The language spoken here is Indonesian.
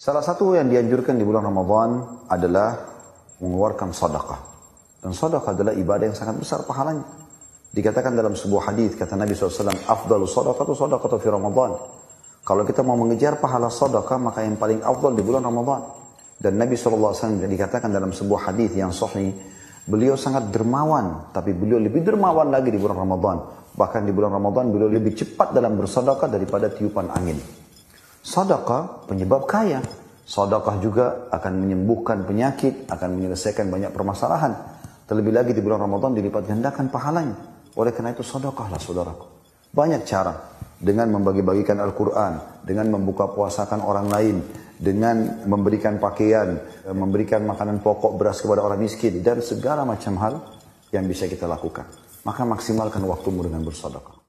Salah satu yang dianjurkan di bulan Ramadan adalah mengeluarkan sedekah. Dan sedekah adalah ibadah yang sangat besar pahalanya. Dikatakan dalam sebuah hadis kata Nabi SAW, afdalu sadaqah itu sadaqah fi Ramadan. Kalau kita mau mengejar pahala sadaqah, maka yang paling afdal di bulan Ramadan. Dan Nabi SAW dikatakan dalam sebuah hadis yang sahih, beliau sangat dermawan, tapi beliau lebih dermawan lagi di bulan Ramadan. Bahkan di bulan Ramadan beliau lebih cepat dalam bersadaqah daripada tiupan angin. Sadaqah penyebab kaya. Sodakah juga akan menyembuhkan penyakit, akan menyelesaikan banyak permasalahan. Terlebih lagi di bulan Ramadan dilipat gandakan pahalanya. Oleh karena itu sodakahlah saudaraku. Banyak cara dengan membagi-bagikan Al-Quran, dengan membuka puasakan orang lain, dengan memberikan pakaian, memberikan makanan pokok beras kepada orang miskin, dan segala macam hal yang bisa kita lakukan. Maka maksimalkan waktumu dengan bersedekah.